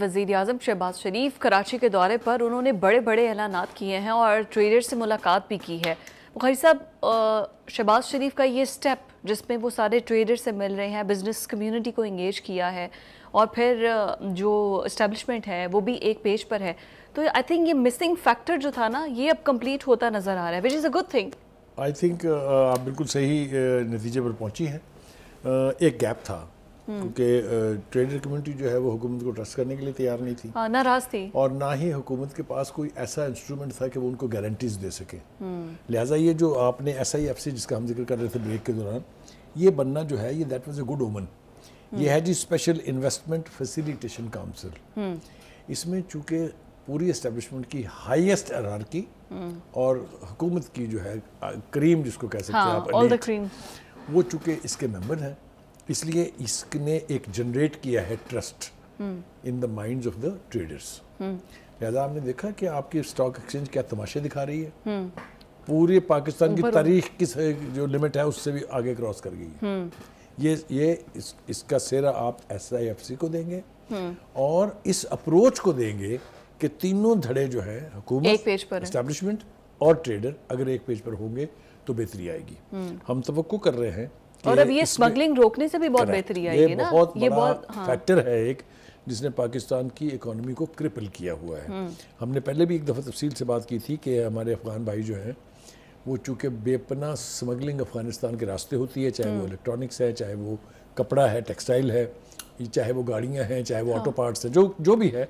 वजीर अजम शहबाज शरीफ कराची के दौरे पर उन्होंने बड़े बड़े ऐलान किए हैं और ट्रेडर से मुलाकात भी की है बुखारी साहब शहबाज शरीफ का ये स्टेप जिसमें वो सारे ट्रेडर से मिल रहे हैं बिजनेस कम्युनिटी को इंगेज किया है और फिर जो इस्टेब्लिशमेंट है वो भी एक पेज पर है तो आई थिंक ये मिसिंग फैक्टर जो था ना ये अब कम्प्लीट होता नज़र आ रहा है which is a good thing I think आप बिल्कुल सही नतीजे पर पहुँची हैं एक गैप था हम्म। क्योंकि ट्रेडर कम्युनिटी जो है वो हुकूमत को ट्रस्ट करने के लिए तैयार नहीं थी हाँ, नाराज थी और ना ही हुकूमत के पास कोई ऐसा इंस्ट्रूमेंट था कि वो उनको गारंटीज दे सके हम्म। लिहाजा ये जो आपने एस आई एफ सी जिसका हम जिक्र कर रहे थे ब्रेक के दौरान ये बनना जो है ये that was a good omen ये है जी स्पेशल इन्वेस्टमेंट फैसिलिटेशन काउंसिल इसमें चूंकि पूरी एस्टेब्लिशमेंट की हाईएस्ट हम्म। की और हुकूमत की जो है करीम जिसको कह सकते हैं हाँ, आप वो चूंकि इसके मेंबर हैं इसलिए इसने एक जनरेट किया है trust in the mind of the traders लिहाजा आपने देखा कि आपकी स्टॉक एक्सचेंज क्या तमाशे दिखा रही है हम्म। पूरे पाकिस्तान की तारीख की जो लिमिट है उससे भी आगे क्रॉस कर गई है हम्म। ये ये इस, इसका सेरा आप एस आई एफ सी को देंगे हम्म। और इस अप्रोच को देंगे कि तीनों धड़े जो है एस्टेब्लिशमेंट और ट्रेडर अगर एक पेज पर होंगे तो बेहतरी आएगी हम तो कर रहे हैं और अब ये स्मगलिंग रोकने से भी बहुत बेहतरी है ना बहुत ये बहुत हाँ। फैक्टर है एक जिसने पाकिस्तान की इकोनॉमी को क्रिपल किया हुआ है हम्म। हमने पहले भी एक दफ़ा तफसील से बात की थी कि हमारे अफगान भाई जो हैं वो चूँकि बेपना स्मगलिंग अफगानिस्तान के रास्ते होती है चाहे वो इलेक्ट्रॉनिक्स हम्म। है चाहे वो कपड़ा है टेक्सटाइल है चाहे वो गाड़ियाँ हैं चाहे वो ऑटो हाँ। पार्ट्स हैं जो जो भी है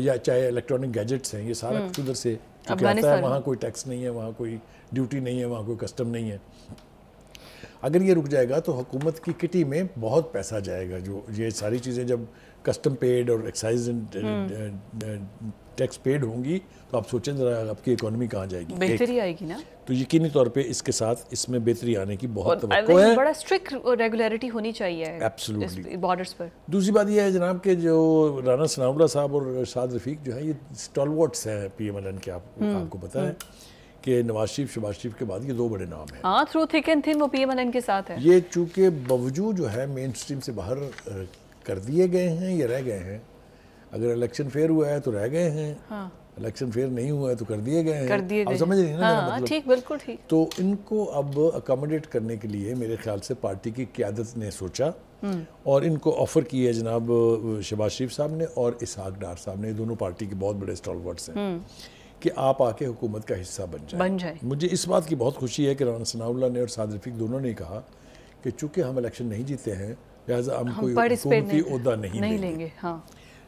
या चाहे इलेक्ट्रॉनिक गैजेट्स हैं ये सारा हम्म। उधर से आता है वहाँ कोई टैक्स नहीं है वहाँ कोई ड्यूटी नहीं है वहाँ कोई कस्टम नहीं है अगर ये रुक जाएगा तो हुकूमत की किटी में बहुत पैसा जाएगा जो ये सारी चीज़ें जब कस्टम पेड और एक्साइज टैक्स पेड होंगी तो आप सोचें जरा आपकी इकोनॉमी कहाँ जाएगी बेहतरी आएगी ना तो यकीनी तौर पे इसके साथ इसमें बेहतरी आने की बहुत है बड़ा स्ट्रिक्ट रेगुलरिटी होनी चाहिए एब्सोल्युटली बॉर्डर्स पर दूसरी बात यह है जनाब के जो राना सनाउला साहब और शाद रफीक जो है ये स्टॉलवर्ट्स हैं पी एम एल एन के आप, हम्म। आपको पता है हम्म। कि नवाज शरीफ शबाज शरीफ के बाद ये दो बड़े नाम हैं हाँ थ्रू थिक एंड थिन वो पी एम एन के साथ है ये चूँकि बावजूद जो है मेन स्ट्रीम से बाहर कर दिए गए हैं या रह गए हैं अगर इलेक्शन फेयर हुआ है तो रह गए हैं हाँ। इलेक्शन फेयर नहीं हुआ है तो कर दिए गए हैं कर दिए गए समझ रही ना हाँ, मतलब ठीक बिल्कुल ठीक तो इनको अब अकोमोडेट करने के लिए मेरे ख्याल से पार्टी की क्यादत ने सोचा हम्म। और इनको ऑफर किया है जनाब शहबाज शरीफ साहब ने और इसहाक डार साहब ने दोनों पार्टी के बहुत बड़े स्टॉलवर्ट्स हैं हम्म। कि आप आके हुकूमत का हिस्सा बन जाए बन जाए मुझे इस बात की बहुत खुशी है कि राना सनाउल्ला ने और साद रफीक दोनों ने कहा कि चूंकि हम इलेक्शन नहीं जीते हैं लिहाजा हम, हम कोई नहीं, नहीं लेंगे हाँ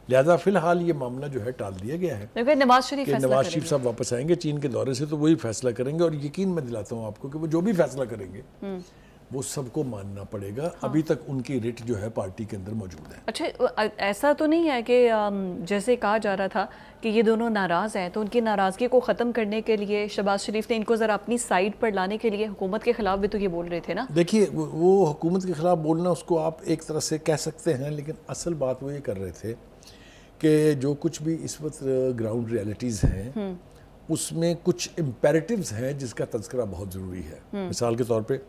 लिहाजा फिलहाल ये मामला जो है टाल दिया गया है नवाज शरीफ नवाज शरीफ साहब वापस आएंगे चीन के दौरे से तो वही फैसला करेंगे और यकीन मैं दिलाता हूँ आपको कि वो जो भी फैसला करेंगे हम्म। वो सबको मानना पड़ेगा हाँ। अभी तक उनकी रिट जो है पार्टी के अंदर मौजूद है अच्छा ऐसा तो नहीं है कि जैसे कहा जा रहा था कि ये दोनों नाराज़ हैं तो उनकी नाराज़गी को ख़त्म करने के लिए शबाज शरीफ ने इनको ज़रा अपनी साइड पर लाने के लिए हुकूमत के ख़िलाफ़ भी तो ये बोल रहे थे ना देखिए वो हुकूमत के ख़िलाफ़ बोलना उसको आप एक तरह से कह सकते हैं लेकिन असल बात वो ये कर रहे थे कि जो कुछ भी इस वक्त ग्राउंड रियलिटीज़ हैं हम्म। उसमें कुछ इम्पेरेटिव हैं जिसका तस्करा बहुत ज़रूरी है हम्म। मिसाल के तौर पर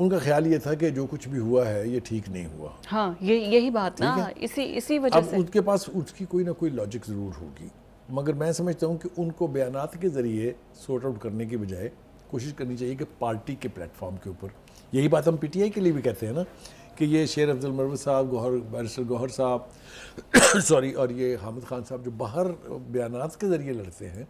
उनका ख्याल ये था कि जो कुछ भी हुआ है ये ठीक नहीं हुआ हाँ ये यही बात ना इसी इसी वजह से उनके पास उसकी कोई ना कोई लॉजिक ज़रूर होगी मगर मैं समझता हूँ कि उनको बयान के ज़रिए सॉर्ट आउट करने के बजाय कोशिश करनी चाहिए कि पार्टी के प्लेटफॉर्म के ऊपर यही बात हम पी के लिए भी कहते हैं ना कि ये शेर अफजल मरव साहब गौहर बैरिस्टर गौहर साहब सॉरी और ये हामिद खान साहब जो बाहर बयान के ज़रिए लड़ते हैं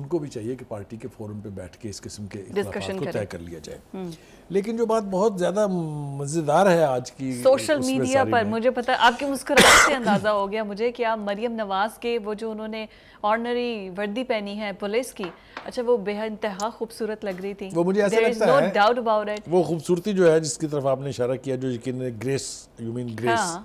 उनको भी चाहिए कि पार्टी के फोरम पे बैठ के इस किस्म के को तय कर लिया जाए हम्म। लेकिन जो बात बहुत ज्यादा मजेदार है आज की सोशल मीडिया पर मुझे पता है आपकी मुस्कुराहट से अंदाजा हो गया मुझे कि आप मरियम नवाज के वो जो उन्होंने ऑर्डनरी वर्दी पहनी है पुलिस की अच्छा वो बेहतहा खूबसूरत लग रही थी वो मुझे ऐसा लगता है डाउट अबाउट इट वो खूबसूरती जो है जिसकी तरफ आपने इशारा किया जो यकीन ग्रेस यू मीन ग्रेस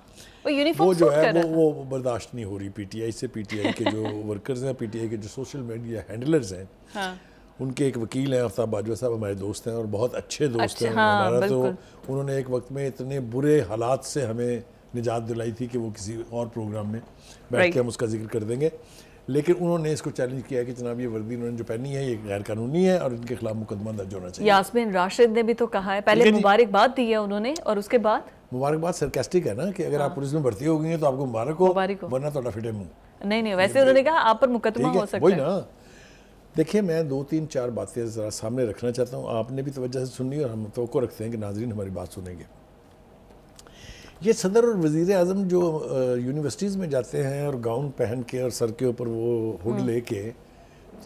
वो, जो है वो वो बर्दाश्त नहीं हो रही पीटीआई से पीटीआई के जो वर्कर्स हैं पीटीआई के जो सोशल मीडिया हैंडलर्स हैं हाँ। उनके एक वकील हैं आफ्ताब बाजवा साहब हमारे दोस्त हैं और बहुत अच्छे दोस्त अच्छा, हैं हाँ, हमारा तो उन्होंने एक वक्त में इतने बुरे हालात से हमें निजात दिलाई थी कि वो किसी और प्रोग्राम में बैठ के हम उसका जिक्र कर देंगे लेकिन उन्होंने इसको चैलेंज किया कि जनाब ये वर्दी उन्होंने जो पहनी है ये गैर कानूनी है और इनके खिलाफ मुकदमा दर्ज होना चाहिए यासमिन राशिद ने भी तो कहा है पहले मुबारकबाद दी है उन्होंने और उसके बाद मुबारकबाद सरकेस्टिक है ना कि अगर आप हाँ। पुलिस में भर्ती हो गई है तो आपको मुबारक हो वरना तो फिटे मुंह नहीं नहीं वैसे उन्होंने कहा आप पर मुकदमा हो सकता है वही ना देखिए मैं दो तीन चार बातें ज़रा सामने रखना चाहता हूँ आपने भी तोज्जह से सुनी और हम तो रखते हैं कि नाजरीन हमारी बात सुनेंगे ये सदर और वज़ी अजम जो यूनिवर्सिटीज़ में जाते हैं और गाउन पहन के और सर के ऊपर वो हुड हम्म। ले के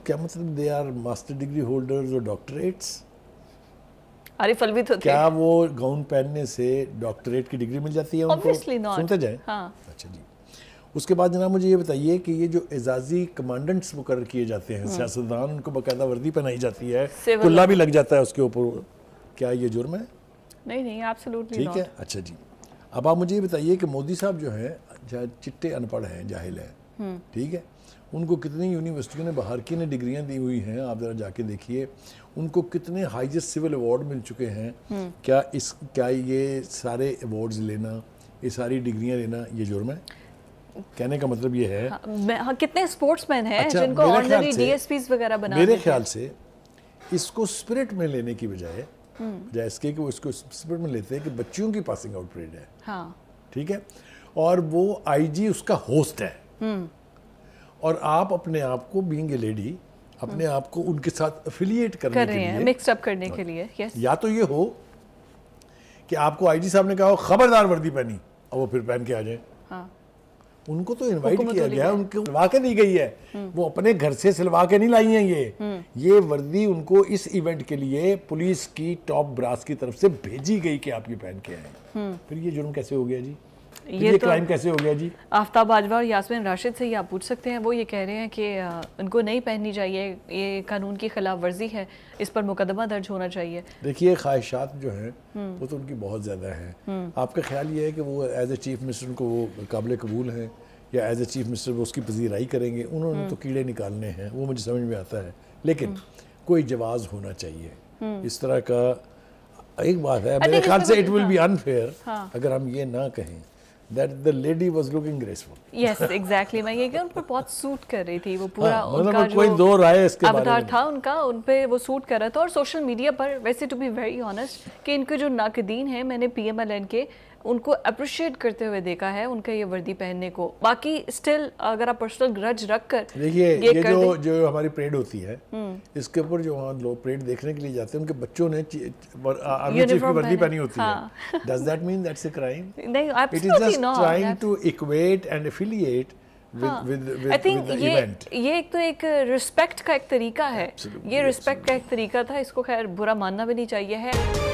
क्या मतलब they are master degree holders और डॉक्टरेट्स आरिफ अलवी तो क्या वो गाउन पहनने से डॉक्टरेट की डिग्री मिल जाती है उनको सुनते जाए हाँ। अच्छा जी उसके बाद जना मुझे ये बताइए कि ये जो एजाजी कमांडेंट्स मुकर किए जाते हैं हम्म। सियासतदान उनको बाकायदा वर्दी पहनाई जाती है कुल्ला भी लग जाता है उसके ऊपर क्या ये जुर्म है नहीं नहीं आप ठीक है अच्छा जी अब आप मुझे ये बताइए कि मोदी साहब जो हैं चिट्टे अनपढ़ हैं जाहिल हैं हम्म। ठीक है उनको कितनी यूनिवर्सिटियों ने बाहर की ने डिग्रियाँ दी हुई हैं आप ज़रा जाके देखिए उनको कितने हाइजेस्ट सिविल अवार्ड मिल चुके हैं हम्म। क्या इस क्या ये सारे अवार्ड्स लेना ये सारी डिग्रियाँ लेना ये जुर्म है कहने का मतलब ये है हाँ, हाँ, कितने स्पोर्ट्समैन हैं अच्छा, जिनको ऑर्डिनरी डीएसपीस वगैरह बना मेरे ख्याल से इसको स्पिरिट में लेने की बजाय हम्म। बजाय इसके कि वो इसको स्पिरिट में लेते हैं कि बच्चियों की पासिंग आउट परेड है हाँ। ठीक है और वो आईजी उसका होस्ट है हम्म। और आप अपने आप को बींग ए लेडी अपने हम्म। आप को उनके साथ अफिलिएट करने कर रहे हैं मिक्स अप करने के लिए यस या तो ये हो कि आपको आईजी साहब ने कहा हो खबरदार वर्दी पहनी और वो फिर पहन के आ जाए हाँ उनको तो इनवाइट तो किया गया उनको सिलवा के दी गई है हम्म। वो अपने घर से सिलवा के नहीं लाई है ये हम्म। ये वर्दी उनको इस इवेंट के लिए पुलिस की टॉप ब्रास की तरफ से भेजी गई कि आप ये पहन के आए हम्म। फिर ये जुर्म कैसे हो गया जी तो ये तो क्राइम कैसे हो गया जी आफ्ताब बाजवा और यासमिन राशिद से ये आप पूछ सकते हैं वो ये कह रहे हैं कि उनको नहीं पहननी चाहिए ये कानून की खिलाफ वर्जी है इस पर मुकदमा दर्ज होना चाहिए देखिए ख्वाहिशात जो हैं हम्म। वो तो उनकी बहुत ज़्यादा हैं हम्म। आपका ख्याल ये है कि वो एज ए चीफ मिनिस्टर उनको वो काबिल कबूल हैं या एज ए चीफ मिनिस्टर वो उसकी पजीराई करेंगे उन्होंने हम्म। तो कीड़े निकालने हैं वो मुझे समझ में आता है लेकिन कोई जवाब होना चाहिए इस तरह का एक बात है मेरे ख्याल से इट विल बी अनफेयर अगर हम ये ना कहें that the lady was looking graceful yes exactly मैं ये कि उन पर बहुत सूट कर रही थी वो हाँ, पूरा हाँ, उनका मतलब कोई दो राय इसके अवतार था उनका उन पे वो सूट कर रहा था और सोशल मीडिया पर वैसे टू बी वेरी ऑनेस्ट कि इनके जो नाकदीन हैं मैंने पीएमएलएन के उनको अप्रिशिएट करते हुए देखा है उनका ये वर्दी पहनने को बाकी स्टिल अगर आप पर्सनल ग्रज रख कर देखिए ये, ये कर जो दे... जो हमारी परेड होती है हम्म। इसके ऊपर जो वहाँ लोग परेड देखने के लिए जाते हैं उनके बच्चों ने वर्दी पहनी होती है does that mean that's a crime नहीं it is just trying to equate and affiliate I think ये ये एक तो एक रिस्पेक्ट का एक तरीका है ये रिस्पेक्ट का एक तरीका था इसको खैर बुरा मानना भी नहीं चाहिए है